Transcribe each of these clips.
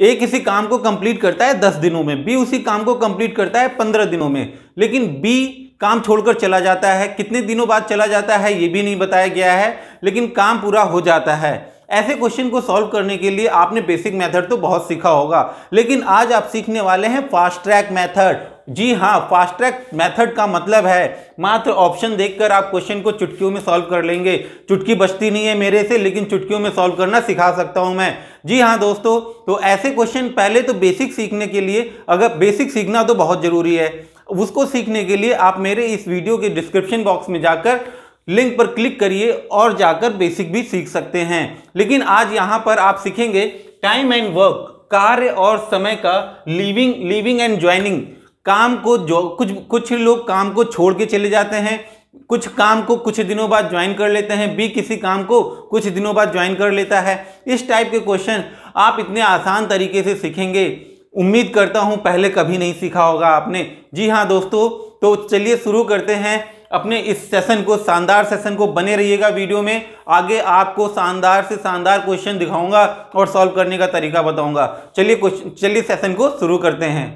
ए किसी काम को कंप्लीट करता है दस दिनों में बी उसी काम को कंप्लीट करता है पंद्रह दिनों में लेकिन बी काम छोड़कर चला जाता है कितने दिनों बाद चला जाता है ये भी नहीं बताया गया है लेकिन काम पूरा हो जाता है ऐसे क्वेश्चन को सॉल्व करने के लिए आपने बेसिक मेथड तो बहुत सीखा होगा लेकिन आज आप सीखने वाले हैं फास्ट ट्रैक मेथड जी हाँ फास्ट ट्रैक मेथड का मतलब है मात्र ऑप्शन देखकर आप क्वेश्चन को चुटकियों में सॉल्व कर लेंगे चुटकी बचती नहीं है मेरे से लेकिन चुटकियों में सॉल्व करना सिखा सकता हूं मैं जी हाँ दोस्तों तो ऐसे क्वेश्चन पहले तो बेसिक सीखने के लिए अगर बेसिक सीखना तो बहुत ज़रूरी है उसको सीखने के लिए आप मेरे इस वीडियो के डिस्क्रिप्शन बॉक्स में जाकर लिंक पर क्लिक करिए और जाकर बेसिक भी सीख सकते हैं लेकिन आज यहाँ पर आप सीखेंगे टाइम एंड वर्क कार्य और समय का लिविंग लिविंग एंड ज्वाइनिंग काम को जो कुछ कुछ लोग काम को छोड़ के चले जाते हैं कुछ काम को कुछ दिनों बाद ज्वाइन कर लेते हैं बी किसी काम को कुछ दिनों बाद ज्वाइन कर लेता है इस टाइप के क्वेश्चन आप इतने आसान तरीके से सीखेंगे उम्मीद करता हूँ पहले कभी नहीं सीखा होगा आपने जी हाँ दोस्तों तो चलिए शुरू करते हैं अपने इस सेशन को शानदार सेशन को बने रहिएगा वीडियो में आगे आपको शानदार से शानदार क्वेश्चन दिखाऊंगा और सॉल्व करने का तरीका बताऊंगा चलिए क्वेश्चन चलिए सेशन को शुरू करते हैं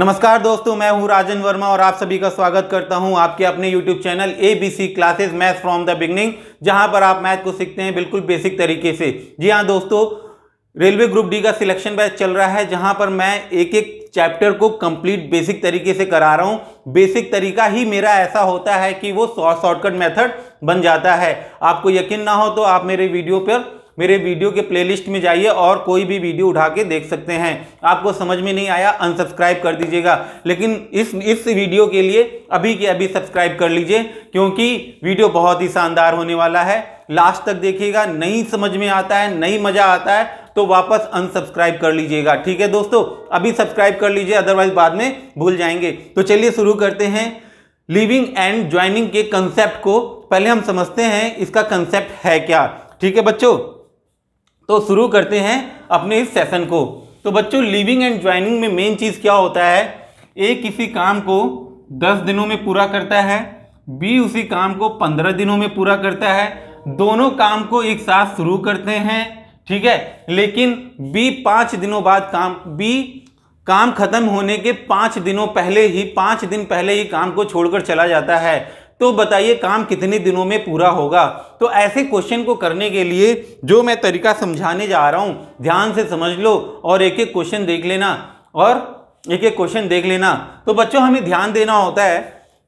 नमस्कार दोस्तों मैं हूं राजन वर्मा और आप सभी का स्वागत करता हूं आपके अपने YouTube channel ABC classes math from the beginning जहां पर आप मैथ को सीखते हैं बिल्कुल बेसिक तरीके से जी हां दोस्तों रेलवे ग्रुप डी का सिलेक्शन बैच चल रहा है जहां पर मैं एक एक चैप्टर को कंप्लीट बेसिक तरीके से करा रहा हूं बेसिक तरीका ही मेरा ऐसा होता है कि वो शॉर्टकट मेथड बन जाता है आपको यकीन ना हो तो आप मेरे वीडियो पर मेरे वीडियो के प्लेलिस्ट में जाइए और कोई भी वीडियो उठा के देख सकते हैं आपको समझ में नहीं आया अनसब्सक्राइब कर दीजिएगा लेकिन इस इस वीडियो के लिए अभी के अभी सब्सक्राइब कर लीजिए क्योंकि वीडियो बहुत ही शानदार होने वाला है लास्ट तक देखिएगा नहीं समझ में आता है नहीं मज़ा आता है तो वापस अनसब्सक्राइब कर लीजिएगा ठीक है दोस्तों अभी सब्सक्राइब कर लीजिए अदरवाइज बाद में भूल जाएंगे तो चलिए शुरू करते हैं लिविंग एंड ज्वाइनिंग के कंसेप्ट को पहले हम समझते हैं इसका कंसेप्ट है क्या ठीक है बच्चों तो शुरू करते हैं अपने इस सेशन को तो बच्चों लिविंग एंड ज्वाइनिंग में मेन चीज़ क्या होता है ए किसी काम को दस दिनों में पूरा करता है बी उसी काम को पंद्रह दिनों में पूरा करता है दोनों काम को एक साथ शुरू करते हैं ठीक है लेकिन बी पाँच दिनों बाद काम बी काम खत्म होने के पाँच दिनों पहले ही पाँच दिन पहले ही काम को छोड़कर चला जाता है तो बताइए काम कितने दिनों में पूरा होगा तो ऐसे क्वेश्चन को करने के लिए जो मैं तरीका समझाने जा रहा हूँ ध्यान से समझ लो और एक एक क्वेश्चन देख लेना और एक एक क्वेश्चन देख लेना तो बच्चों हमें ध्यान देना होता है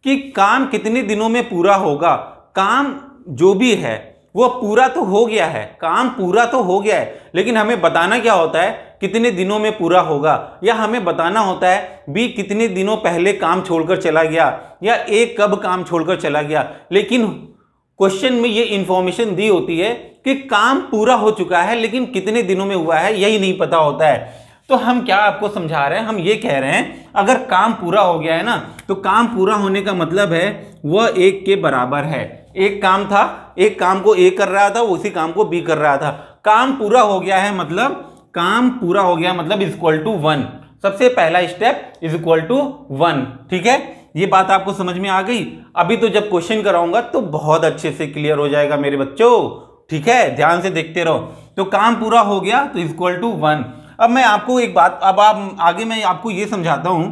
कि काम कितने दिनों में पूरा होगा काम जो भी है वो पूरा तो हो गया है काम पूरा तो हो गया है लेकिन हमें बताना क्या होता है कितने दिनों में पूरा होगा या हमें बताना होता है बी कितने दिनों पहले काम छोड़कर चला गया या ए कब काम छोड़कर चला गया लेकिन क्वेश्चन में ये इन्फॉर्मेशन दी होती है कि काम पूरा हो चुका है लेकिन कितने दिनों में हुआ है यही नहीं पता होता है तो हम क्या आपको समझा रहे हैं हम ये कह रहे हैं अगर काम पूरा हो गया है ना तो काम पूरा होने का मतलब है वह एक के बराबर है एक काम था एक काम को ए कर रहा था उसी काम को बी कर रहा था काम पूरा हो गया है मतलब काम पूरा हो गया मतलब इज इक्वल टू वन सबसे पहला step is equal to one ठीक है ये बात आपको समझ में आ गई अभी तो जब क्वेश्चन कराऊंगा तो बहुत अच्छे से क्लियर हो जाएगा मेरे बच्चों ठीक है ध्यान से देखते रहो तो काम पूरा हो गया तो इज इक्वल टू वन अब मैं आपको एक बात अब आप आगे मैं आपको ये समझाता हूँ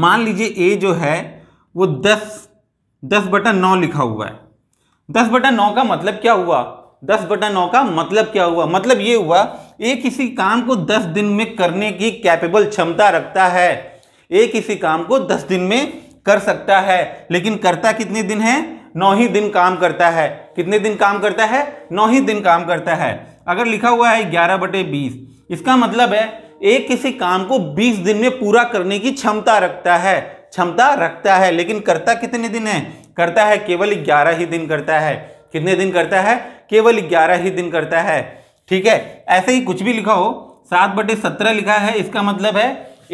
मान लीजिए ए जो है वो दस दस बटा नौ लिखा हुआ है दस बटा नौ का मतलब क्या हुआ दस बटा नौ का मतलब क्या हुआ मतलब ये हुआ ये किसी काम को दस दिन में करने की कैपेबल क्षमता रखता है ये किसी काम को दस दिन में कर सकता है लेकिन करता कितने दिन है नौ ही दिन काम करता है कितने दिन काम करता है नौ ही दिन काम करता है अगर लिखा हुआ है ग्यारह बटे बीस इसका मतलब है एक किसी काम को बीस दिन में पूरा करने की क्षमता रखता है क्षमता रखता है लेकिन करता कितने दिन है करता है केवल ग्यारह ही दिन करता है कितने दिन करता है केवल ग्यारह ही दिन करता है ठीक है ऐसे ही कुछ भी लिखा हो सात बटे सत्रह लिखा है इसका मतलब है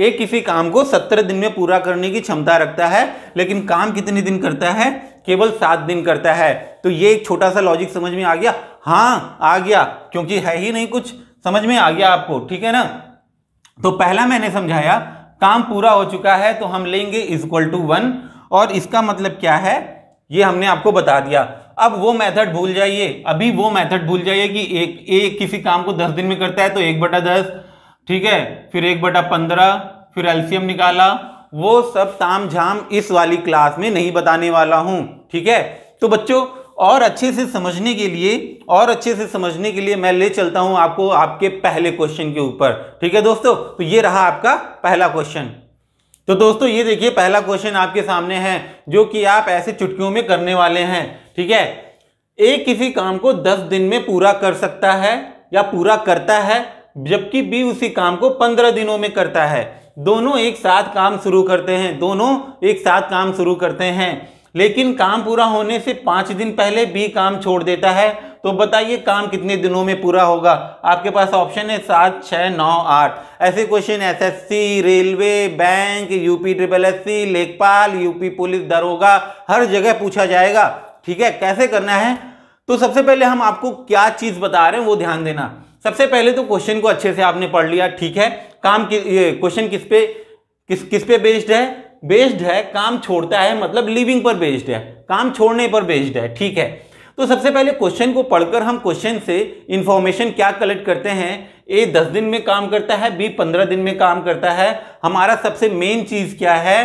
एक किसी काम को सत्रह दिन में पूरा करने की क्षमता रखता है लेकिन काम कितने दिन करता है केवल सात दिन करता है तो ये एक छोटा सा लॉजिक समझ में आ गया हाँ आ गया क्योंकि है ही नहीं कुछ समझ में आ गया आपको ठीक है ना तो पहला मैंने समझाया काम पूरा हो चुका है तो हम लेंगे इज इक्वल टू वन और इसका मतलब क्या है ये हमने आपको बता दिया अब वो मेथड भूल जाइए अभी वो मेथड भूल जाइए कि एक एक किसी काम को दस दिन में करता है तो एक बटा दस ठीक है फिर एक बटा पंद्रह फिर एल्सियम निकाला वो सब ताम झाम इस वाली क्लास में नहीं बताने वाला हूं ठीक है तो बच्चों और अच्छे से समझने के लिए और अच्छे से समझने के लिए मैं ले चलता हूं आपको आपके पहले क्वेश्चन के ऊपर ठीक है दोस्तों तो ये रहा आपका पहला क्वेश्चन तो दोस्तों ये देखिए पहला क्वेश्चन आपके सामने है जो कि आप ऐसे चुटकियों में करने वाले हैं ठीक है एक किसी काम को दस दिन में पूरा कर सकता है या पूरा करता है जबकि बी उसी काम को पंद्रह दिनों में करता है दोनों एक साथ काम शुरू करते हैं दोनों एक साथ काम शुरू करते हैं लेकिन काम पूरा होने से पांच दिन पहले बी काम छोड़ देता है तो बताइए काम कितने दिनों में पूरा होगा आपके पास ऑप्शन है सात छः नौ आठ ऐसे question SSC railway bank UP triple S C लेखपाल यूपी पुलिस दरोगा हर जगह पूछा जाएगा ठीक है कैसे करना है तो सबसे पहले हम आपको क्या चीज़ बता रहे हैं वो ध्यान देना सबसे पहले तो क्वेश्चन को अच्छे से आपने पढ़ लिया ठीक है काम क्वेश्चन किस पे किस किस पे बेस्ड है बेस्ड है काम छोड़ता है मतलब लिविंग पर बेस्ड है काम छोड़ने पर बेस्ड है ठीक है तो सबसे पहले क्वेश्चन को पढ़कर हम क्वेश्चन से इंफॉर्मेशन क्या कलेक्ट करते हैं ए दस दिन में काम करता है बी पंद्रह दिन में काम करता है हमारा सबसे मेन चीज क्या है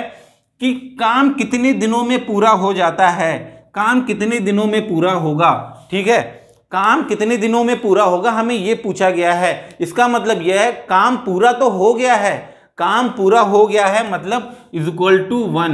कि काम कितने दिनों में पूरा हो जाता है काम कितने दिनों में पूरा होगा ठीक है काम कितने दिनों में पूरा होगा हमें ये पूछा गया है इसका मतलब यह है काम पूरा तो हो गया है काम पूरा हो गया है मतलब इज इक्वल टू वन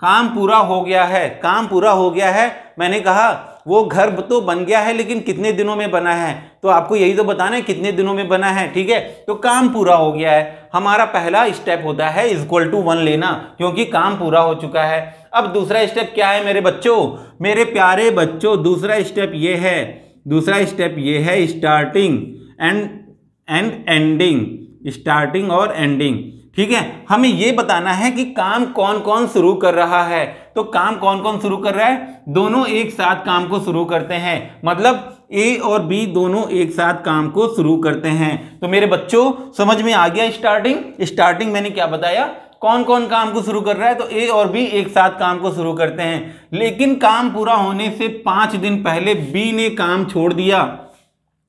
काम पूरा हो गया है काम पूरा हो गया है मैंने कहा वो घर तो बन गया है लेकिन कितने दिनों में बना है तो आपको यही तो बताना है कितने दिनों में बना है ठीक है तो काम पूरा हो गया है हमारा पहला स्टेप होता है इक्वल टू वन लेना क्योंकि काम पूरा हो चुका है अब दूसरा स्टेप क्या है मेरे बच्चों मेरे प्यारे बच्चों दूसरा स्टेप ये है दूसरा स्टेप ये है starting and and ending starting और एंडिंग ठीक है हमें यह बताना है कि काम कौन कौन शुरू कर रहा है तो काम कौन कौन शुरू कर रहा है दोनों एक साथ काम को शुरू करते हैं मतलब ए और बी दोनों एक साथ काम को शुरू करते हैं तो मेरे बच्चों समझ में आ गया स्टार्टिंग स्टार्टिंग मैंने क्या बताया कौन कौन काम को शुरू कर रहा है तो ए और बी एक साथ काम को शुरू करते हैं लेकिन काम पूरा होने से पांच दिन पहले बी ने काम छोड़ दिया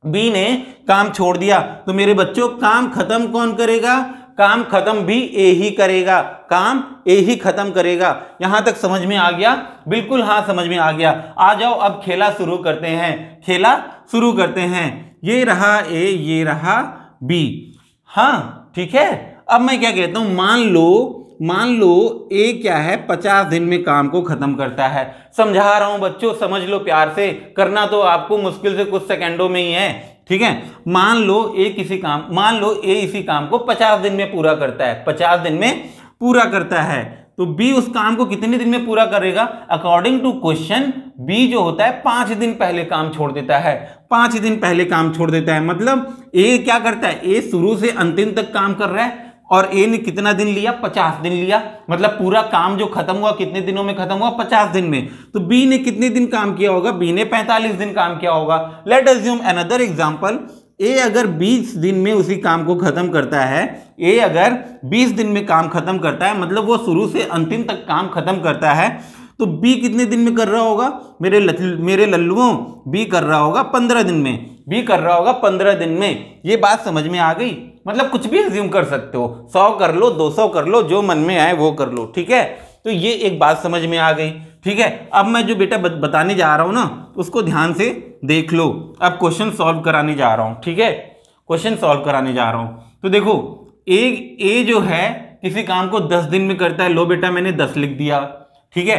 बी ने काम छोड़ दिया तो मेरे बच्चों काम खत्म कौन करेगा काम खत्म भी ए ही करेगा काम ए ही खत्म करेगा यहां तक समझ में आ गया बिल्कुल हाँ समझ में आ गया आ जाओ अब खेला शुरू करते हैं खेला शुरू करते हैं ये रहा ए ये रहा बी हाँ ठीक है अब मैं क्या कहता हूं मान लो मान लो ए क्या है पचास दिन में काम को ख़त्म करता है समझा रहा हूं बच्चों समझ लो प्यार से करना तो आपको मुश्किल से कुछ सेकंडों में ही है ठीक है मान लो ए किसी काम मान लो ए इसी काम को पचास दिन में पूरा करता है पचास दिन में पूरा करता है तो बी उस काम को कितने दिन में पूरा करेगा अकॉर्डिंग टू क्वेश्चन बी जो होता है पांच दिन पहले काम छोड़ देता है पांच दिन पहले काम छोड़ देता है मतलब ए क्या करता है ए शुरू से अंतिम तक काम कर रहा है और ए ने कितना दिन लिया पचास दिन लिया मतलब पूरा काम जो खत्म हुआ कितने दिनों में खत्म हुआ पचास दिन में तो बी ने कितने दिन काम किया होगा बी ने पैंतालीस दिन काम किया होगा let assume another example A अगर 20 दिन में उसी काम को खत्म करता है ए अगर 20 दिन में काम खत्म करता है मतलब वो शुरू से अंतिम तक काम खत्म करता है तो बी कितने दिन में कर रहा होगा मेरे मेरे लल्लुओं बी कर रहा होगा पंद्रह दिन में बी कर रहा होगा पंद्रह दिन में ये बात समझ में आ गई मतलब कुछ भी एज्यूम कर सकते हो सौ कर लो दो सौ कर लो जो मन में आए वो कर लो ठीक है तो ये एक बात समझ में आ गई ठीक है अब मैं जो बेटा बताने जा रहा हूँ ना उसको ध्यान से देख लो अब क्वेश्चन सॉल्व कराने जा रहा हूँ ठीक है क्वेश्चन सॉल्व कराने जा रहा हूँ तो देखो ए ए जो है किसी काम को दस दिन में करता है लो बेटा मैंने दस लिख दिया ठीक है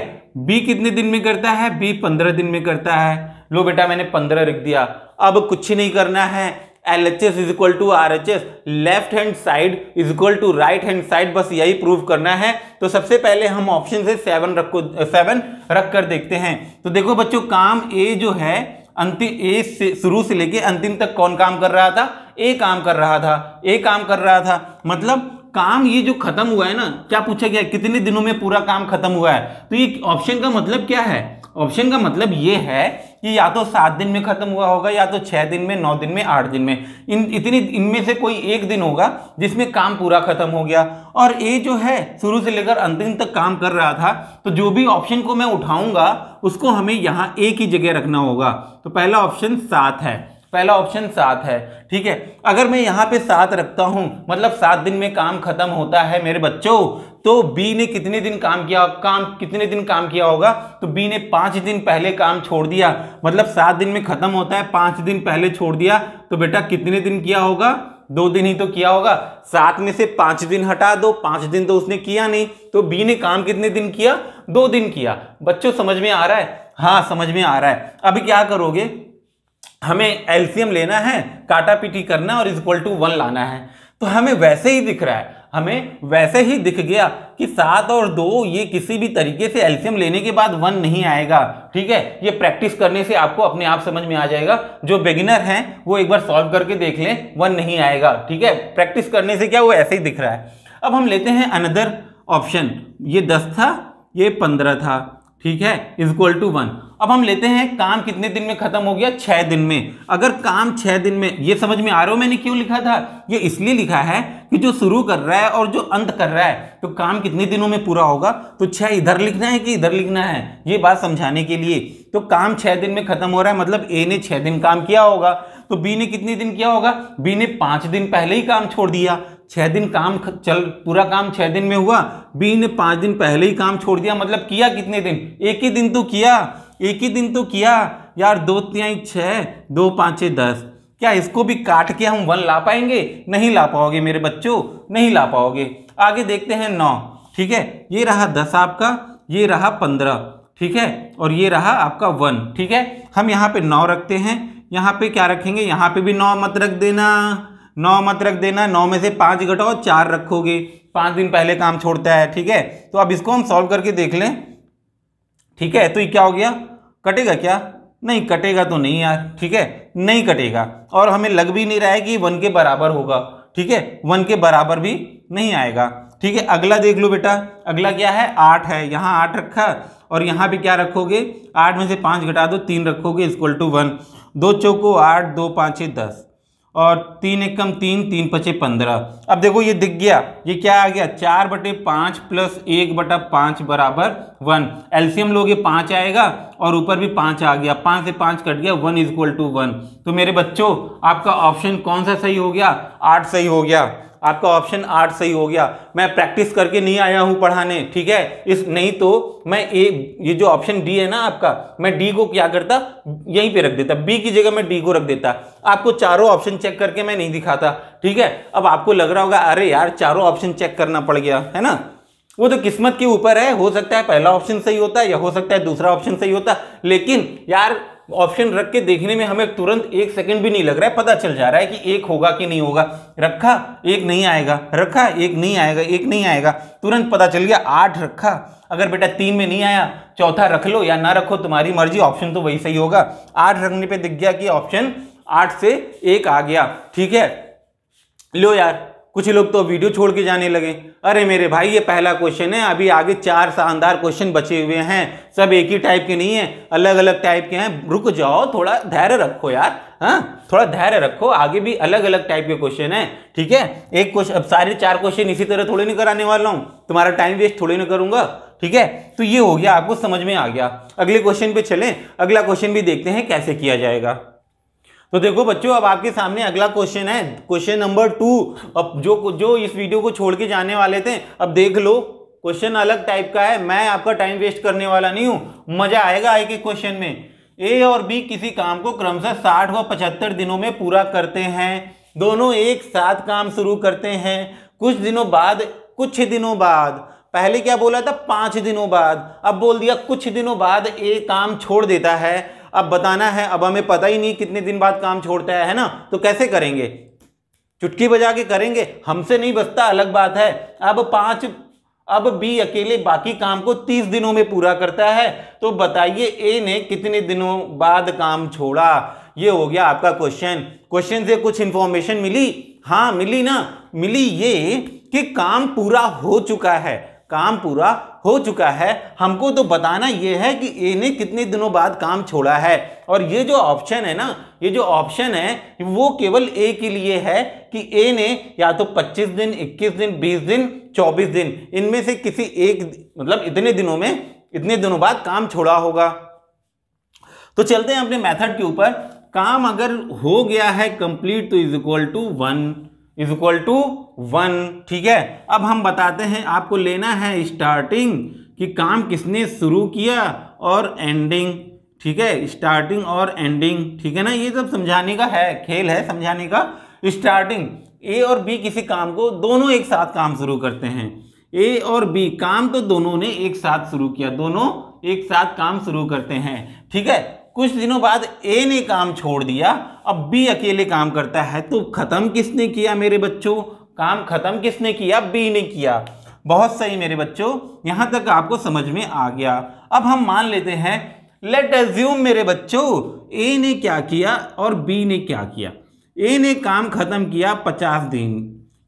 बी कितने दिन में करता है बी पंद्रह दिन में करता है लो बेटा मैंने पंद्रह रख दिया अब कुछ नहीं करना है L H S is equal to R H S left hand side is equal to right hand side बस यही प्रूव करना है तो सबसे पहले हम ऑप्शन से सेवन रखो सेवन रख कर देखते हैं तो देखो बच्चों काम ए जो है अंतिम ए से शुरू से लेके अंतिम तक कौन काम कर रहा था ए काम कर रहा था ए काम कर रहा था मतलब काम ये जो खत्म हुआ है ना क्या पूछा गया कितने दिनों में पूरा काम खत्म हुआ है तो ये ऑप्शन का मतलब क्या है ऑप्शन का मतलब ये है कि या तो सात दिन में खत्म हुआ होगा या तो छह दिन में नौ दिन में आठ दिन में इन इतनी इनमें से कोई एक दिन होगा जिसमें काम पूरा खत्म हो गया और ये जो है शुरू से लेकर अंतिम तक काम कर रहा था तो जो भी ऑप्शन को मैं उठाऊंगा उसको हमें यहाँ एक ही जगह रखना होगा तो पहला ऑप्शन सात है पहला ऑप्शन सात है ठीक है अगर मैं यहाँ पे सात रखता हूँ मतलब सात दिन में काम खत्म होता है मेरे बच्चों तो बी ने कितने दिन काम किया काम कितने दिन काम किया होगा तो बी ने पाँच दिन पहले काम छोड़ दिया मतलब सात दिन में खत्म होता है पाँच दिन पहले छोड़ दिया तो बेटा कितने दिन किया होगा दो दिन ही तो किया होगा सात में से पांच दिन हटा दो पांच दिन तो उसने किया नहीं तो बी ने काम कितने दिन किया दो दिन किया बच्चों समझ में आ रहा है हाँ समझ में आ रहा है अभी क्या करोगे हमें एल्सियम लेना है काटा पीटी करना और इक्वल टू वन लाना है तो हमें वैसे ही दिख रहा है हमें वैसे ही दिख गया कि सात और दो ये किसी भी तरीके से एल्सियम लेने के बाद वन नहीं आएगा ठीक है ये प्रैक्टिस करने से आपको अपने आप समझ में आ जाएगा जो बिगिनर हैं वो एक बार सॉल्व करके देख लें वन नहीं आएगा ठीक है प्रैक्टिस करने से क्या वो ऐसे ही दिख रहा है अब हम लेते हैं अनदर ऑप्शन ये दस था ये पंद्रह था ठीक है इक्वल टू वन अब हम लेते हैं काम कितने दिन में खत्म हो गया छह दिन में अगर काम छह दिन में ये समझ में आ रहा हो मैंने क्यों लिखा था ये इसलिए लिखा है कि जो शुरू कर रहा है और जो अंत कर रहा है तो काम कितने दिनों में पूरा होगा तो छह इधर लिखना है कि इधर लिखना है ये बात समझाने के लिए तो काम छह दिन में खत्म हो रहा है मतलब ए ने छह दिन काम किया होगा तो बी ने कितने दिन किया होगा बी ने पांच दिन पहले ही काम छोड़ दिया छः दिन काम चल पूरा काम छः दिन में हुआ बी ने पाँच दिन पहले ही काम छोड़ दिया मतलब किया कितने दिन एक ही दिन तो किया एक ही दिन तो किया यार दो तिया छः दो पाँच दस क्या इसको भी काट के हम वन ला पाएंगे नहीं ला पाओगे मेरे बच्चों नहीं ला पाओगे आगे देखते हैं नौ ठीक है ये रहा दस आपका ये रहा पंद्रह ठीक है और ये रहा आपका वन ठीक है हम यहाँ पे नौ रखते हैं यहाँ पे क्या रखेंगे यहाँ पे भी नौ मत रख देना नौ मत रख देना नौ में से पाँच घटाओ चार रखोगे पाँच दिन पहले काम छोड़ता है ठीक है तो अब इसको हम सॉल्व करके देख लें ठीक है तो ये क्या हो गया कटेगा क्या नहीं कटेगा तो नहीं यार ठीक है नहीं कटेगा और हमें लग भी नहीं रहा है कि वन के बराबर होगा ठीक है वन के बराबर भी नहीं आएगा ठीक है अगला देख लो बेटा अगला क्या है आठ है यहाँ आठ रखा और यहाँ भी क्या रखोगे आठ में से पाँच घटा दो तीन रखोगे इक्वल टू वन दो चौको आठ दो पाँच दस और तीन एकम तीन तीन पचे पंद्रह अब देखो ये दिख गया ये क्या आ गया चार बटे पाँच प्लस एक बटा पाँच बराबर वन एल्सियम लोगे पाँच आएगा और ऊपर भी पाँच आ गया पाँच से पाँच कट गया one is equal to one तो मेरे बच्चों आपका ऑप्शन कौन सा सही हो गया आठ सही हो गया आपका ऑप्शन आठ सही हो गया मैं प्रैक्टिस करके नहीं आया हूं पढ़ाने ठीक है इस नहीं तो मैं ए ये जो ऑप्शन डी है ना आपका मैं डी को क्या करता यहीं पे रख देता बी की जगह मैं डी को रख देता आपको चारों ऑप्शन चेक करके मैं नहीं दिखाता ठीक है अब आपको लग रहा होगा अरे यार चारों ऑप्शन चेक करना पड़ गया है ना वो तो किस्मत के ऊपर है हो सकता है पहला ऑप्शन सही होता है या हो सकता है दूसरा ऑप्शन सही होता लेकिन यार ऑप्शन रख के देखने में हमें तुरंत एक सेकंड भी नहीं लग रहा है पता चल जा रहा है कि एक होगा कि नहीं होगा रखा एक नहीं आएगा रखा एक नहीं आएगा एक नहीं आएगा तुरंत पता चल गया आठ रखा अगर बेटा तीन में नहीं आया चौथा रख लो या ना रखो तुम्हारी मर्जी ऑप्शन तो वही सही होगा आठ रखने पर दिख गया कि ऑप्शन आठ से एक आ गया ठीक है लो यार कुछ लोग तो वीडियो छोड़ के जाने लगे अरे मेरे भाई ये पहला क्वेश्चन है अभी आगे चार शानदार क्वेश्चन बचे हुए हैं सब एक ही टाइप के नहीं है अलग अलग टाइप के हैं रुक जाओ थोड़ा धैर्य रखो यार हाँ थोड़ा धैर्य रखो आगे भी अलग अलग टाइप के क्वेश्चन है ठीक है एक क्वेश्चन अब सारे चार क्वेश्चन इसी तरह थोड़े नहीं कराने वाला हूँ तुम्हारा टाइम वेस्ट थोड़े नहीं करूंगा ठीक है तो ये हो गया आपको समझ में आ गया अगले क्वेश्चन पे चलें अगला क्वेश्चन भी देखते हैं कैसे किया जाएगा तो देखो बच्चों अब आपके सामने अगला क्वेश्चन है क्वेश्चन नंबर टू अब जो जो इस वीडियो को छोड़ के जाने वाले थे अब देख लो क्वेश्चन अलग टाइप का है मैं आपका टाइम वेस्ट करने वाला नहीं हूं मजा आएगा आए के क्वेश्चन में ए और बी किसी काम को क्रमशः साठ व पचहत्तर दिनों में पूरा करते हैं दोनों एक साथ काम शुरू करते हैं कुछ दिनों बाद कुछ दिनों बाद पहले क्या बोला था पांच दिनों बाद अब बोल दिया कुछ दिनों बाद ए काम छोड़ देता है अब बताना है अब हमें पता ही नहीं कितने दिन बाद काम छोड़ता है है ना तो कैसे करेंगे चुटकी बजा के करेंगे हमसे नहीं बचता अलग बात है अब पांच अब बी अकेले बाकी काम को तीस दिनों में पूरा करता है तो बताइए ए ने कितने दिनों बाद काम छोड़ा ये हो गया आपका क्वेश्चन क्वेश्चन से कुछ इंफॉर्मेशन मिली हाँ मिली ना मिली ये कि काम पूरा हो चुका है काम पूरा हो चुका है हमको तो बताना ये है कि ने कितने दिनों बाद काम छोड़ा है और ये जो ऑप्शन है ना ये जो ऑप्शन है वो केवल ए के लिए है कि ए ने या तो 25 दिन 21 दिन 20 दिन 24 दिन इनमें से किसी एक मतलब इतने दिनों में इतने दिनों बाद काम छोड़ा होगा तो चलते हैं अपने मैथड के ऊपर काम अगर हो गया है कंप्लीट तो is equal to one is equal to one ठीक है अब हम बताते हैं आपको लेना है स्टार्टिंग कि काम किसने शुरू किया और एंडिंग ठीक है स्टार्टिंग और एंडिंग ठीक है ना ये सब समझाने का है खेल है समझाने का स्टार्टिंग ए और बी किसी काम को दोनों एक साथ काम शुरू करते हैं ए और बी काम तो दोनों ने एक साथ शुरू किया दोनों एक साथ काम शुरू करते हैं ठीक है कुछ दिनों बाद ए ने काम छोड़ दिया अब बी अकेले काम करता है तो ख़त्म किसने किया मेरे बच्चों काम ख़त्म किसने किया बी ने किया बहुत सही मेरे बच्चों यहां तक आपको समझ में आ गया अब हम मान लेते हैं लेट एज्यूम मेरे बच्चों ए ने क्या किया और बी ने क्या किया ए ने काम ख़त्म किया पचास दिन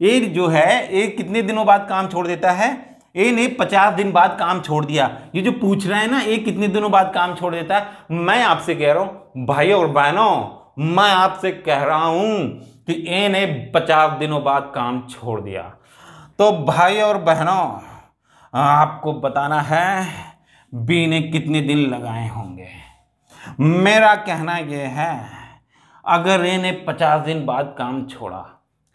ए जो है ए कितने दिनों बाद काम छोड़ देता है ए ने पचास दिन बाद काम छोड़ दिया ये जो पूछ रहा है ना ए कितने दिनों बाद काम छोड़ देता है मैं आपसे कह रहा हूं भाई और बहनों मैं आपसे कह रहा हूं कि ए ने पचास दिनों बाद काम छोड़ दिया तो भाई और बहनों आपको बताना है बी ने कितने दिन लगाए होंगे मेरा कहना यह है अगर ए ने पचास दिन बाद काम छोड़ा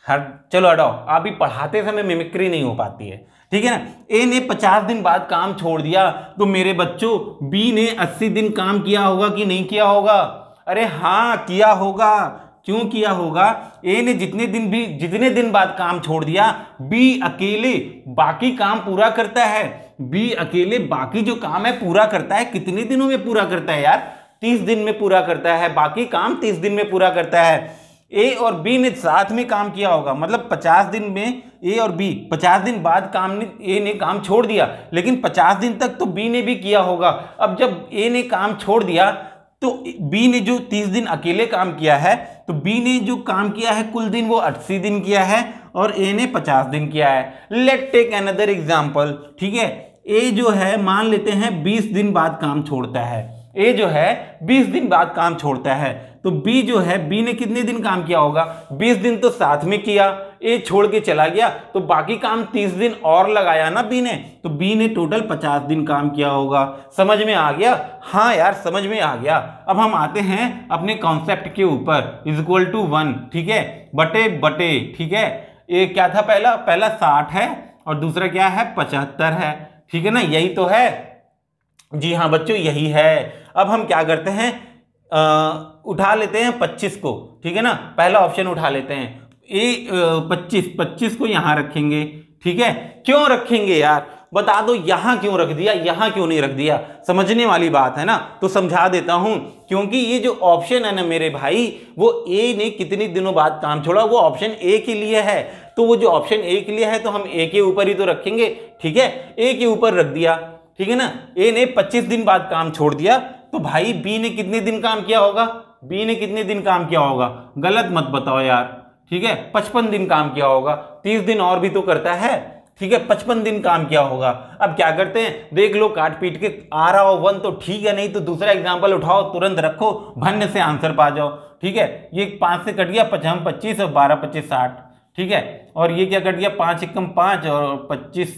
हर चलो अडो अभी पढ़ाते समय मिमिक्री नहीं हो पाती है ठीक है ना ए ने 50 दिन बाद काम छोड़ दिया तो मेरे बच्चों बी ने 80 दिन काम किया होगा कि नहीं किया होगा अरे हाँ किया होगा क्यों किया होगा ए ने जितने दिन भी जितने दिन बाद काम छोड़ दिया बी अकेले बाकी काम पूरा करता है बी अकेले बाकी जो काम है पूरा करता है कितने दिनों में पूरा करता है यार तीस दिन में पूरा करता है बाकी काम तीस दिन में पूरा करता है ए और बी ने साथ में काम किया होगा मतलब पचास दिन में ए और बी पचास दिन बाद काम ने ए ने काम छोड़ दिया लेकिन पचास दिन तक तो बी ने भी किया होगा अब जब ए ने काम छोड़ दिया तो बी ने जो तीस दिन अकेले काम किया है तो बी ने जो काम किया है कुल दिन वो अस्सी दिन किया है और ए ने पचास दिन किया है लेट टेक अनदर एग्जाम्पल ठीक है ए जो है मान लेते हैं बीस दिन बाद काम छोड़ता है ए जो है बीस दिन बाद काम छोड़ता है तो बी जो है बी ने कितने दिन काम किया होगा बीस दिन तो साथ में किया ये छोड़ के चला गया तो बाकी काम तीस दिन और लगाया ना बी ने तो बी ने टोटल पचास दिन काम किया होगा समझ में आ गया हाँ यार समझ में आ गया अब हम आते हैं अपने कॉन्सेप्ट के ऊपर इज इक्वल टू वन ठीक है बटे बटे ठीक है ये क्या था पहला पहला साठ है और दूसरा क्या है पचहत्तर है ठीक है ना यही तो है जी हाँ बच्चों यही है अब हम क्या करते हैं आ, उठा लेते हैं 25 को ठीक है ना पहला ऑप्शन उठा लेते हैं ए पच्चीस पच्चीस को यहां रखेंगे ठीक है क्यों रखेंगे यार बता दो यहां क्यों रख दिया यहां क्यों नहीं रख दिया समझने वाली बात है ना तो समझा देता हूं क्योंकि ये जो ऑप्शन है ना मेरे भाई वो ए ने कितने दिनों बाद काम छोड़ा वो ऑप्शन ए के लिए है तो वो जो ऑप्शन ए के लिए है तो हम ए के ऊपर ही तो रखेंगे ठीक है ए के ऊपर रख दिया ठीक है ना ए ने पच्चीस दिन बाद काम छोड़ दिया तो भाई बी ने कितने दिन काम किया होगा बी ने कितने दिन काम किया होगा गलत मत बताओ यार ठीक है पचपन दिन काम किया होगा तीस दिन और भी तो करता है ठीक है पचपन दिन काम किया होगा अब क्या करते हैं देख लो काट पीट के आ रहा हो वन तो ठीक है नहीं तो दूसरा एग्जाम्पल उठाओ तुरंत रखो भन्य से आंसर पा जाओ ठीक है ये पांच से कट गया पचम पच्चीस और बारह पच्चीस साठ ठीक है और ये क्या कट गया पाँच एकम पाँच और पच्चीस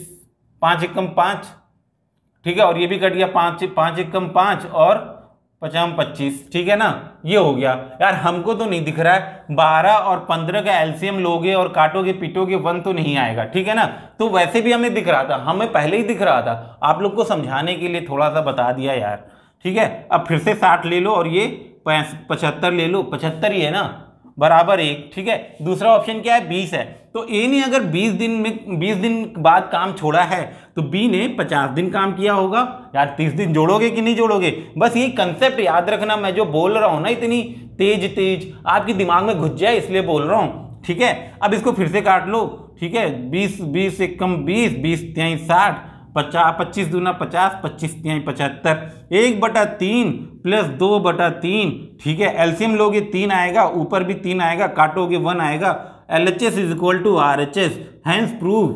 पाँच एकम पांच ठीक है और ये भी कट गया पाँच पांच एकम पाँच और पचम पच्चीस ठीक है ना ये हो गया यार हमको तो नहीं दिख रहा है बारह और पंद्रह का एलसीएम लोगे और काटोगे पीटोगे वन तो नहीं आएगा ठीक है ना तो वैसे भी हमें दिख रहा था हमें पहले ही दिख रहा था आप लोग को समझाने के लिए थोड़ा सा बता दिया यार ठीक है अब फिर से साठ ले लो और ये पचहत्तर ले लो पचहत्तर ही है ना बराबर एक ठीक है दूसरा ऑप्शन क्या है बीस है तो ए ने अगर बीस दिन में बीस दिन बाद काम छोड़ा है तो बी ने पचास दिन काम किया होगा यार तीस दिन जोड़ोगे कि नहीं जोड़ोगे बस ये कंसेप्ट याद रखना मैं जो बोल रहा हूँ ना इतनी तेज तेज आपके दिमाग में घुस जाए इसलिए बोल रहा हूँ ठीक है अब इसको फिर से काट लो ठीक है बीस बीस एक कम बीस बीस तेईस साठ पचास पच्चीस दूना पचास पच्चीस तिहाई पचहत्तर एक बटा तीन प्लस दो बटा तीन ठीक है एल्सियम लोगे तीन आएगा ऊपर भी तीन आएगा काटोगे वन आएगा L H S is equal to R H S hence prove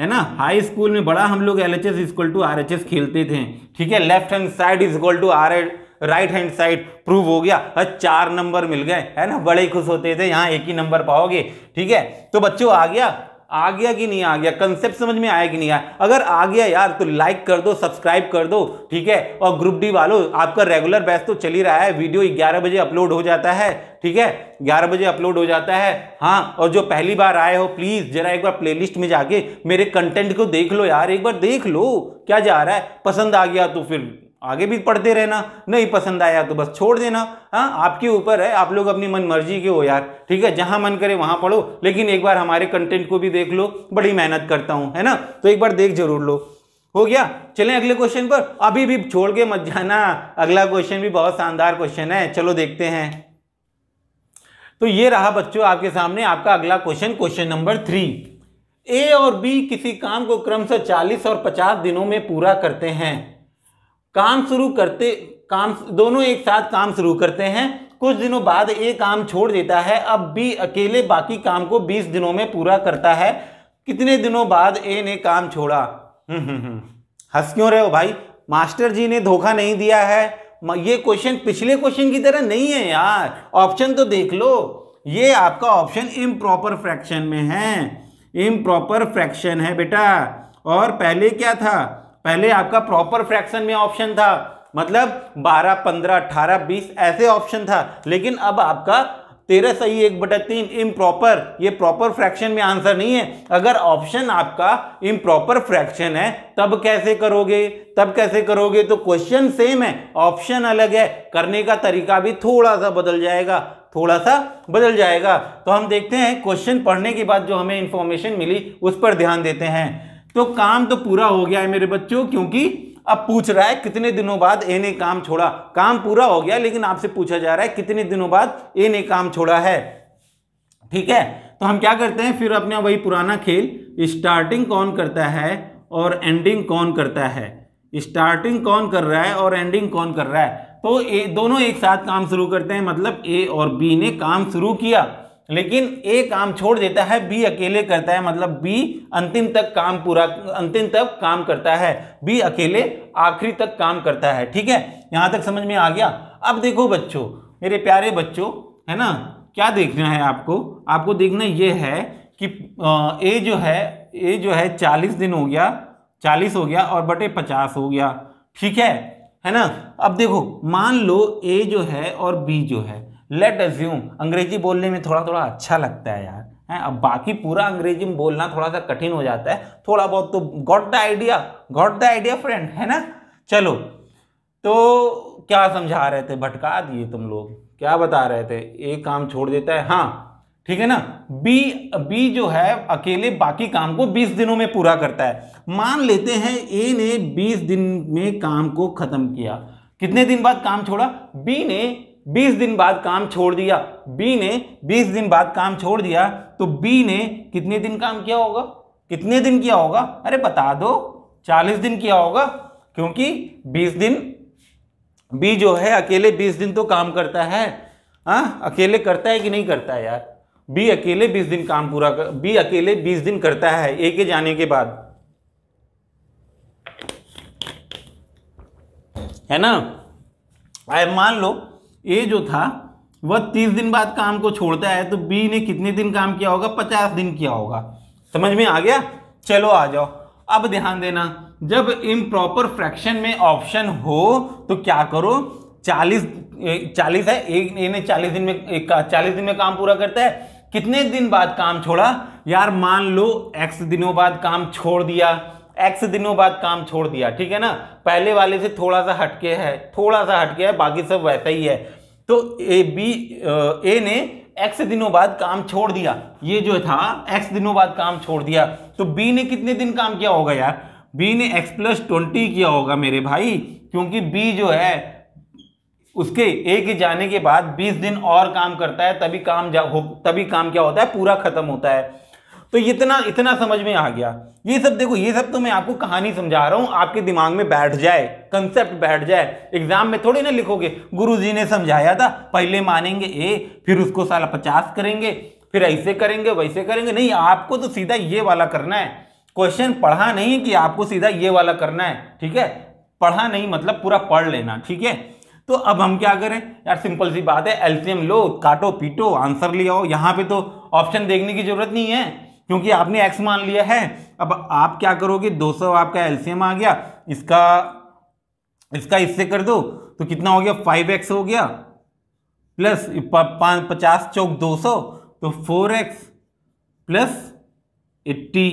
है ना हाई स्कूल में बड़ा हम लोग L H S equal to R H S खेलते थे ठीक है left hand side is equal to R right hand side prove हो गया और चार नंबर मिल गए है ना बड़े खुश होते थे यहाँ एक ही नंबर पाओगे ठीक है तो बच्चों आ गया आ गया कि नहीं आ गया कंसेप्ट समझ में आया कि नहीं आया अगर आ गया यार तो लाइक कर दो सब्सक्राइब कर दो ठीक है और ग्रुप डी वालों आपका रेगुलर बैच तो चल ही रहा है वीडियो 11 बजे अपलोड हो जाता है ठीक है 11 बजे अपलोड हो जाता है हाँ और जो पहली बार आए हो प्लीज़ जरा एक बार प्लेलिस्ट में जाके मेरे कंटेंट को देख लो यार एक बार देख लो क्या जा रहा है पसंद आ गया तो फिर आगे भी पढ़ते रहना नहीं पसंद आया तो बस छोड़ देना हाँ आपके ऊपर है आप लोग अपनी मन मर्जी के हो यार ठीक है जहाँ मन करे वहाँ पढ़ो लेकिन एक बार हमारे कंटेंट को भी देख लो बड़ी मेहनत करता हूँ है ना तो एक बार देख जरूर लो हो गया चलें अगले क्वेश्चन पर अभी भी छोड़ के मत जाना अगला क्वेश्चन भी बहुत शानदार क्वेश्चन है चलो देखते हैं तो ये रहा बच्चों आपके सामने आपका अगला question question number three A और बी किसी काम को क्रमशः 40 और 50 दिनों में पूरा करते हैं काम शुरू करते काम दोनों एक साथ काम शुरू करते हैं कुछ दिनों बाद ए काम छोड़ देता है अब बी अकेले बाकी काम को 20 दिनों में पूरा करता है कितने दिनों बाद ए ने काम छोड़ा हम्म, हम्म, हम्म। हंस क्यों रहे हो भाई मास्टर जी ने धोखा नहीं दिया है ये क्वेश्चन पिछले क्वेश्चन की तरह नहीं है यार ऑप्शन तो देख लो ये आपका ऑप्शन इम प्रॉपर फ्रैक्शन में है इम प्रॉपर फ्रैक्शन है बेटा और पहले क्या था पहले आपका प्रॉपर फ्रैक्शन में ऑप्शन था मतलब 12, 15, 18, 20 ऐसे ऑप्शन था लेकिन अब आपका तेरह सही एक बटा तीन इम प्रॉपर ये प्रॉपर फ्रैक्शन में आंसर नहीं है अगर ऑप्शन आपका इम प्रॉपर फ्रैक्शन है तब कैसे करोगे तब कैसे करोगे तो क्वेश्चन सेम है ऑप्शन अलग है करने का तरीका भी थोड़ा सा बदल जाएगा थोड़ा सा बदल जाएगा तो हम देखते हैं क्वेश्चन पढ़ने के बाद जो हमें इंफॉर्मेशन मिली उस पर ध्यान देते हैं तो काम तो पूरा हो गया है मेरे बच्चों क्योंकि अब पूछ रहा है कितने दिनों बाद ए ने काम छोड़ा काम पूरा हो गया लेकिन आपसे पूछा जा रहा है कितने दिनों बाद ए ने काम छोड़ा है ठीक है तो हम क्या करते हैं फिर अपने वही पुराना खेल स्टार्टिंग कौन करता है और एंडिंग कौन करता है स्टार्टिंग कौन कर रहा है और एंडिंग कौन कर रहा है तो ए, दोनों एक साथ काम शुरू करते हैं मतलब ए और बी ने काम शुरू किया लेकिन ए काम छोड़ देता है बी अकेले करता है मतलब बी अंतिम तक काम पूरा अंतिम तक काम करता है बी अकेले आखिरी तक काम करता है ठीक है यहाँ तक समझ में आ गया अब देखो बच्चों मेरे प्यारे बच्चों है ना क्या देखना है आपको आपको देखना यह है कि ए जो है ए जो है चालीस दिन हो गया चालीस हो गया और बटे पचास हो गया ठीक है है ना अब देखो मान लो ए जो है और बी जो है लेट एज्यूम अंग्रेजी बोलने में थोड़ा थोड़ा अच्छा लगता है यार है अब बाकी पूरा अंग्रेजी में बोलना थोड़ा सा कठिन हो जाता है थोड़ा बहुत तो got the idea got the idea friend है ना चलो तो क्या समझा रहे थे भटका दिए तुम लोग क्या बता रहे थे एक काम छोड़ देता है हाँ ठीक है ना बी बी जो है अकेले बाकी काम को 20 दिनों में पूरा करता है मान लेते हैं ए ने 20 दिन में काम को खत्म किया कितने दिन बाद काम छोड़ा बी ने बीस दिन बाद काम छोड़ दिया बी ने बीस दिन बाद काम छोड़ दिया तो बी ने कितने दिन काम किया होगा कितने दिन किया होगा अरे बता दो चालीस दिन किया होगा क्योंकि बीस दिन बी जो है अकेले बीस दिन तो काम करता है आ? हाँ, अकेले करता है कि नहीं करता है यार बी अकेले बीस दिन काम पूरा कर बी अकेले बीस दिन करता है ए के जाने के बाद है ना मान लो ए जो था वह तीस दिन बाद काम को छोड़ता है तो बी ने कितने दिन काम किया होगा पचास दिन किया होगा समझ में आ गया चलो आ जाओ अब ध्यान देना जब इम्प्रॉपर फ्रैक्शन में ऑप्शन हो तो क्या करो चालीस चालीस है एक ने चालीस दिन में एक का चालीस दिन में काम पूरा करता है कितने दिन बाद काम छोड़ा यार मान लो एक्स दिनों बाद काम छोड़ दिया एक्स दिनों बाद काम छोड़ दिया ठीक है ना पहले वाले से थोड़ा सा हटके है थोड़ा सा हटके है बाकी सब वैसा ही है तो ए बी ए ने एक्स दिनों बाद काम छोड़ दिया ये जो था एक्स दिनों बाद काम छोड़ दिया तो बी ने कितने दिन काम किया होगा यार बी ने एक्स प्लस ट्वेंटी किया होगा मेरे भाई क्योंकि बी जो है उसके ए के जाने के बाद बीस दिन और काम करता है तभी काम जा हो तभी काम क्या होता है पूरा खत्म होता है तो इतना इतना समझ में आ गया ये सब देखो ये सब तो मैं आपको कहानी समझा रहा हूं आपके दिमाग में बैठ जाए कंसेप्ट बैठ जाए एग्जाम में थोड़ी ना लिखोगे गुरुजी ने समझाया था पहले मानेंगे ए फिर उसको साल पचास करेंगे फिर ऐसे करेंगे वैसे करेंगे नहीं आपको तो सीधा ये वाला करना है क्वेश्चन पढ़ा नहीं कि आपको सीधा ये वाला करना है ठीक है पढ़ा नहीं मतलब पूरा पढ़ लेना ठीक है तो अब हम क्या करें यार सिंपल सी बात है एलसीएम लो काटो पीटो आंसर ले आओ यहाँ पे तो ऑप्शन देखने की जरूरत नहीं है क्योंकि आपने एक्स मान लिया है अब आप क्या करोगे 200 आपका एलसीएम आ गया इसका इसका इससे कर दो तो कितना हो गया फाइव एक्स हो गया प्लस पचास चौक दो सौ तो four x plus eighty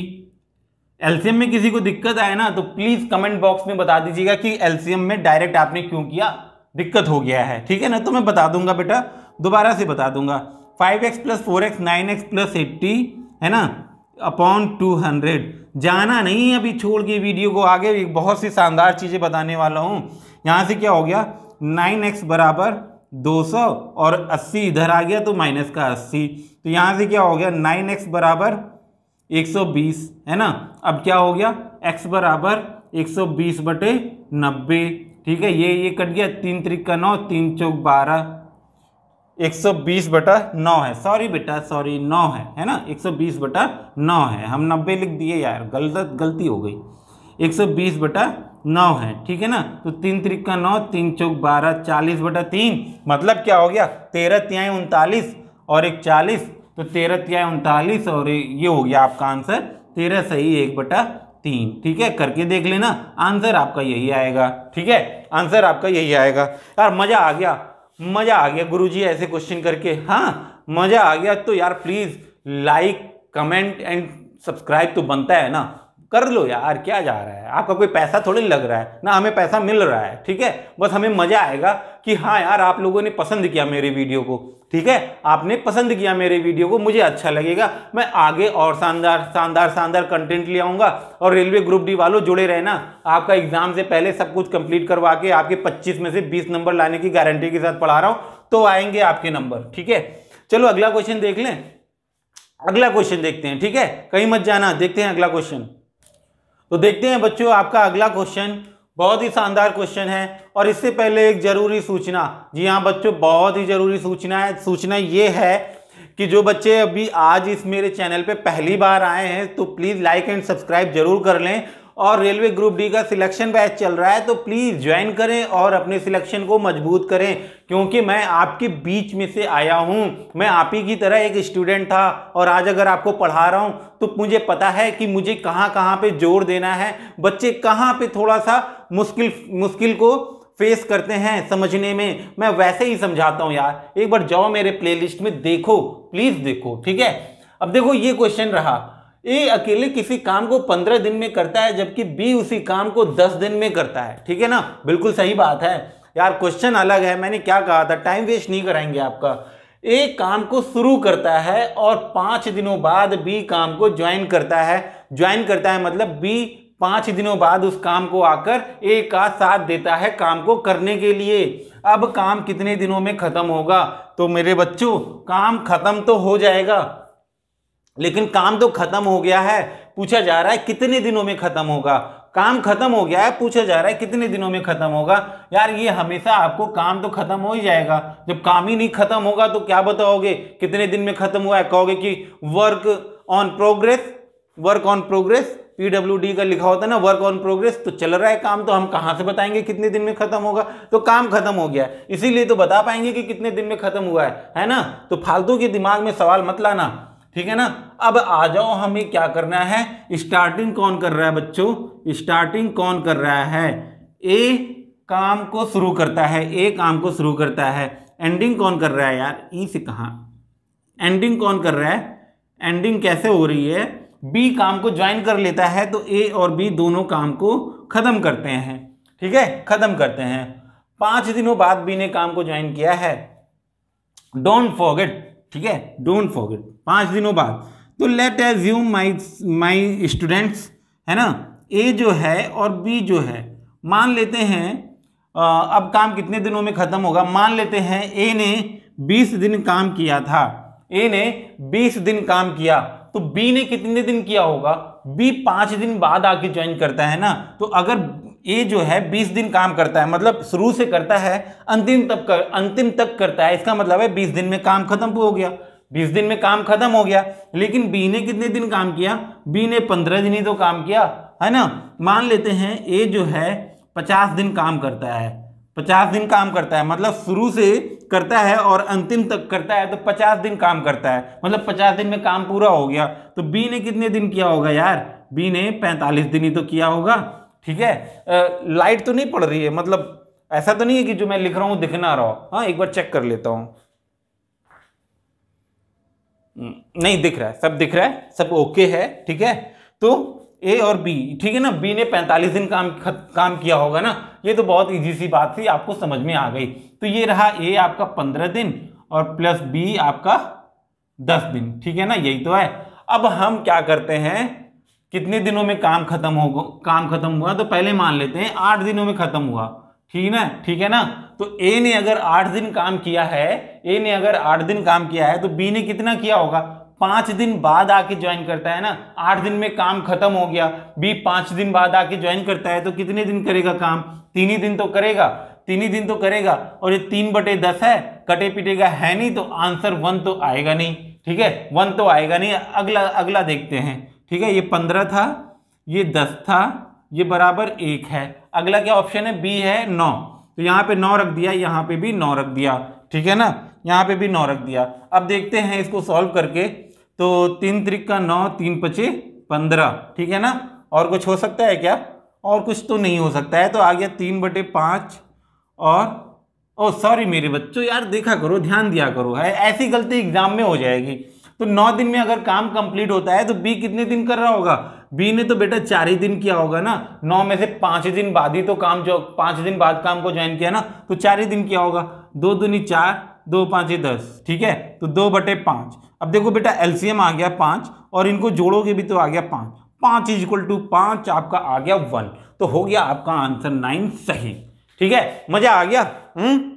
LCM में किसी को दिक्कत आए ना तो प्लीज़ कमेंट बॉक्स में बता दीजिएगा कि एलसीएम में डायरेक्ट आपने क्यों किया दिक्कत हो गया है ठीक है ना तो मैं बता दूंगा बेटा दोबारा से बता दूंगा five x plus four x nine x plus eighty है ना अपॉन टू हंड्रेड जाना नहीं अभी छोड़ के वीडियो को आगे बहुत सी शानदार चीज़ें बताने वाला हूँ यहाँ से क्या हो गया नाइन एक्स बराबर दो सौ और अस्सी इधर आ गया तो माइनस का अस्सी तो यहाँ से क्या हो गया नाइन एक्स बराबर एक सौ बीस है ना अब क्या हो गया एक्स बराबर एक सौ बीस बटे नब्बे ठीक है ये ये कट गया तीन त्रिक का नौ तीन चौक बारह 120 बटा नौ है सॉरी बेटा सॉरी नौ है है ना 120 बटा नौ है हम 90 लिख दिए यार गलत गलती हो गई 120 बटा नौ है ठीक है ना तो तीन त्रिका नौ तीन चौक बारह चालीस बटा तीन मतलब क्या हो गया तेरह त्याएँ उनतालीस और एक चालीस तो तेरह त्याएँ उनतालीस और ये हो गया आपका आंसर तेरह सही एक बटा तीन ठीक है करके देख लेना आंसर आपका यही आएगा ठीक है आंसर आपका यही आएगा यार मज़ा आ गया मज़ा आ गया गुरुजी ऐसे क्वेश्चन करके हाँ मज़ा आ गया तो यार please like comment and subscribe तो बनता है ना कर लो यार क्या जा रहा है आपका कोई पैसा थोड़ी लग रहा है ना हमें पैसा मिल रहा है ठीक है बस हमें मज़ा आएगा कि हाँ यार आप लोगों ने पसंद किया मेरे वीडियो को ठीक है आपने पसंद किया मेरे वीडियो को मुझे अच्छा लगेगा मैं आगे और शानदार शानदार शानदार कंटेंट ले आऊँगा और रेलवे ग्रुप डी वालों जुड़े रहना आपका एग्जाम से पहले सब कुछ कंप्लीट करवा के आपके पच्चीस में से बीस नंबर लाने की गारंटी के साथ पढ़ा रहा हूँ तो आएंगे आपके नंबर ठीक है चलो अगला क्वेश्चन देख लें अगला क्वेश्चन देखते हैं ठीक है कहीं मत जाना देखते हैं अगला क्वेश्चन तो देखते हैं बच्चों आपका अगला क्वेश्चन बहुत ही शानदार क्वेश्चन है और इससे पहले एक जरूरी सूचना जी हाँ बच्चों बहुत ही जरूरी सूचना है सूचना ये है कि जो बच्चे अभी आज इस मेरे चैनल पे पहली बार आए हैं तो प्लीज़ लाइक एंड सब्सक्राइब जरूर कर लें और रेलवे ग्रुप डी का सिलेक्शन बैच चल रहा है तो प्लीज़ ज्वाइन करें और अपने सिलेक्शन को मजबूत करें क्योंकि मैं आपके बीच में से आया हूं मैं आप ही की तरह एक स्टूडेंट था और आज अगर आपको पढ़ा रहा हूं तो मुझे पता है कि मुझे कहां कहां पे जोर देना है बच्चे कहां पे थोड़ा सा मुश्किल मुश्किल को फेस करते हैं समझने में मैं वैसे ही समझाता हूँ यार एक बार जाओ मेरे प्ले में देखो प्लीज़ देखो ठीक है अब देखो ये क्वेश्चन रहा ए अकेले किसी काम को पंद्रह दिन में करता है जबकि बी उसी काम को दस दिन में करता है ठीक है ना बिल्कुल सही बात है यार क्वेश्चन अलग है मैंने क्या कहा था टाइम वेस्ट नहीं कराएंगे आपका ए काम को शुरू करता है और पाँच दिनों बाद बी काम को ज्वाइन करता है ज्वाइन करता है मतलब बी पाँच दिनों बाद उस काम को आकर ए का साथ देता है काम को करने के लिए अब काम कितने दिनों में ख़त्म होगा तो मेरे बच्चों काम ख़त्म तो हो जाएगा लेकिन काम तो खत्म हो गया है पूछा जा रहा है कितने दिनों में खत्म होगा काम खत्म हो गया है पूछा जा रहा है कितने दिनों में खत्म होगा यार ये हमेशा आपको काम तो खत्म हो ही जाएगा जब काम ही नहीं खत्म होगा तो क्या बताओगे कितने दिन में खत्म हुआ है कहोगे कि work on progress work on progress PW का लिखा होता है ना वर्क ऑन प्रोग्रेस तो चल रहा है काम तो हम कहाँ से बताएंगे कितने दिन में खत्म होगा तो काम खत्म हो गया है इसीलिए तो बता पाएंगे कि कितने दिन में खत्म हुआ है है ना तो फालतू के दिमाग में सवाल मत लाना ठीक है ना अब आ जाओ हमें क्या करना है स्टार्टिंग कौन कर रहा है बच्चों स्टार्टिंग कौन कर रहा है ए काम को शुरू करता है ए काम को शुरू करता है एंडिंग कौन कर रहा है यार ई e से कहा एंडिंग कौन कर रहा है एंडिंग कैसे हो रही है बी काम को ज्वाइन कर लेता है तो ए और बी दोनों काम को ख़त्म करते हैं ठीक है ख़त्म करते हैं पांच दिनों बाद बी ने काम को ज्वाइन किया है डोंट फॉगेट ठीक है डोंट फॉरगेट पाँच दिनों बाद तो let assume my my students है ना ए जो है और बी जो है मान लेते हैं अब काम कितने दिनों में ख़त्म होगा मान लेते हैं ए ने बीस दिन काम किया था ए ने बीस दिन काम किया तो बी ने कितने दिन किया होगा बी पाँच दिन बाद आके ज्वाइन करता है ना तो अगर ये जो है बीस दिन काम करता है मतलब शुरू से करता है अंतिम तक कर अंतिम तक करता है इसका मतलब है बीस दिन में काम खत्म हो गया बीस दिन में काम खत्म हो गया लेकिन बी ने कितने दिन काम किया बी ने पंद्रह दिन ही तो काम किया है ना मान लेते हैं ए जो है पचास दिन काम करता है पचास दिन काम करता है मतलब शुरू से करता है और अंतिम तक करता है तो पचास दिन काम करता है मतलब पचास दिन में काम पूरा हो गया तो बी ने कितने दिन किया होगा यार बी ने पैंतालीस दिन ही तो किया होगा ठीक है लाइट तो नहीं पड़ रही है मतलब ऐसा तो नहीं है कि जो मैं लिख रहा हूँ दिख ना रहा हूं हाँ एक बार चेक कर लेता हूं हम्म, नहीं दिख रहा है सब दिख रहा है सब ओके है ठीक है तो ए और बी ठीक है ना बी ने 45 दिन काम काम किया होगा ना ये तो बहुत इजी सी बात थी आपको समझ में आ गई तो ये रहा ए आपका 15 दिन और प्लस बी आपका 10 दिन ठीक है ना यही तो है अब हम क्या करते हैं कितने दिनों में काम खत्म हो काम खत्म हुआ तो पहले मान लेते हैं आठ दिनों में खत्म हुआ ठीक है ना ठीक है ना तो ए ने अगर आठ दिन काम किया है ए ने अगर आठ दिन काम किया है तो बी ने कितना किया होगा पांच दिन बाद आके ज्वाइन करता है ना आठ दिन में काम खत्म हो गया बी पांच दिन बाद आके ज्वाइन करता है तो कितने दिन करेगा काम तीन ही दिन तो करेगा तीन ही दिन तो करेगा और ये तीन बटे दस है कटे पिटेगा है नहीं तो आंसर वन तो आएगा नहीं ठीक है वन तो आएगा नहीं अगला अगला देखते हैं ठीक है ये पंद्रह था ये दस था ये बराबर एक है अगला क्या ऑप्शन है बी है नौ तो यहाँ पे नौ रख दिया यहाँ पे भी नौ रख दिया ठीक है ना यहाँ पे भी नौ रख दिया अब देखते हैं इसको सॉल्व करके तो तीन त्रिक का नौ तीन पचे पंद्रह ठीक है ना और कुछ हो सकता है क्या और कुछ तो नहीं हो सकता है तो आ गया तीन बटे पाँच और ओ सॉरी मेरे बच्चों यार देखा करो ध्यान दिया करो है ऐसी गलती एग्जाम में हो जाएगी तो नौ दिन में अगर काम कंप्लीट होता है तो बी कितने दिन कर रहा होगा बी ने तो बेटा चार ही दिन किया होगा ना नौ में से पाँच दिन बाद ही तो काम जो पांच दिन बाद काम को ज्वाइन किया ना तो चार ही दिन किया होगा दो दूनी चार दो पाँच दस ठीक है तो दो बटे पांच अब देखो बेटा एलसीएम आ गया पांच और इनको जोड़ोगे भी तो आ गया पांच पांच इज इक्वल टू पांच आपका आ गया वन तो हो गया आपका आंसर नाइन सही ठीक है मजा आ गया हुँ? हम्म?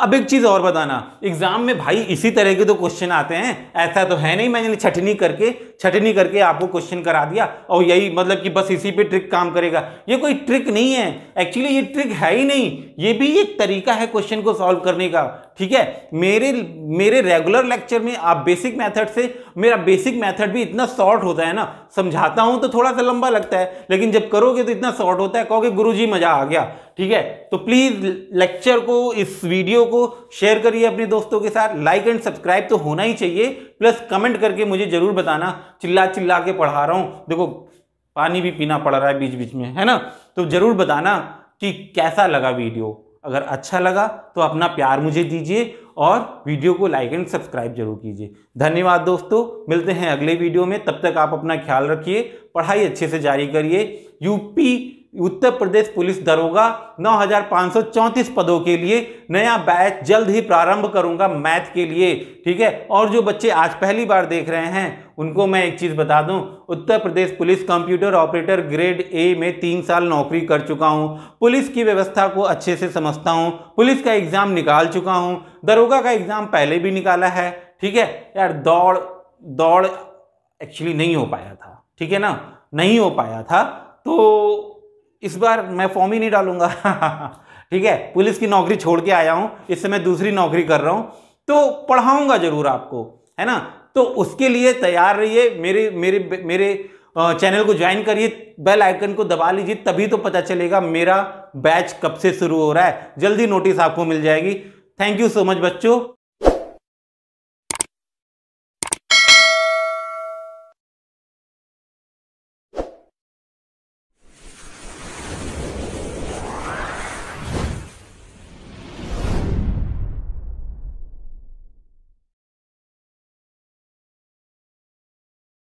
अब एक चीज़ और बताना एग्जाम में भाई इसी तरह के तो क्वेश्चन आते हैं ऐसा तो है नहीं मैंने छटनी करके छटनी करके आपको क्वेश्चन करा दिया और यही मतलब कि बस इसी पे ट्रिक काम करेगा ये कोई ट्रिक नहीं है एक्चुअली ये ट्रिक है ही नहीं ये भी एक तरीका है क्वेश्चन को सॉल्व करने का ठीक है मेरे मेरे रेगुलर लेक्चर में आप बेसिक मेथड से मेरा बेसिक मेथड भी इतना शॉर्ट होता है ना समझाता हूं तो थोड़ा सा लंबा लगता है लेकिन जब करोगे तो इतना शॉर्ट होता है कहोगे गुरुजी मजा आ गया ठीक है तो प्लीज लेक्चर को इस वीडियो को शेयर करिए अपने दोस्तों के साथ लाइक एंड सब्सक्राइब तो होना ही चाहिए प्लस कमेंट करके मुझे जरूर बताना चिल्ला चिल्ला के पढ़ा रहा हूँ देखो पानी भी पीना पड़ रहा है बीच बीच में है ना तो जरूर बताना कि कैसा लगा वीडियो अगर अच्छा लगा तो अपना प्यार मुझे दीजिए और वीडियो को लाइक एंड सब्सक्राइब जरूर कीजिए धन्यवाद दोस्तों मिलते हैं अगले वीडियो में तब तक आप अपना ख्याल रखिए पढ़ाई अच्छे से जारी करिए यूपी उत्तर प्रदेश पुलिस दरोगा नौ पदों के लिए नया बैच जल्द ही प्रारंभ करूंगा मैथ के लिए ठीक है और जो बच्चे आज पहली बार देख रहे हैं उनको मैं एक चीज़ बता दूं Uttar Pradesh police computer operator grade A में तीन साल नौकरी कर चुका हूं पुलिस की व्यवस्था को अच्छे से समझता हूं पुलिस का एग्ज़ाम निकाल चुका हूँ दरोगा का एग्ज़ाम पहले भी निकाला है ठीक है यार दौड़ दौड़ एक्चुअली नहीं हो पाया था ठीक है ना नहीं हो पाया था तो इस बार मैं फॉर्म ही नहीं डालूंगा ठीक है पुलिस की नौकरी छोड़ के आया हूँ इससे मैं दूसरी नौकरी कर रहा हूँ तो पढ़ाऊंगा जरूर आपको है ना तो उसके लिए तैयार रहिए मेरे मेरे मेरे चैनल को ज्वाइन करिए बेल आइकन को दबा लीजिए तभी तो पता चलेगा मेरा बैच कब से शुरू हो रहा है जल्दी नोटिस आपको मिल जाएगी थैंक यू सो मच बच्चों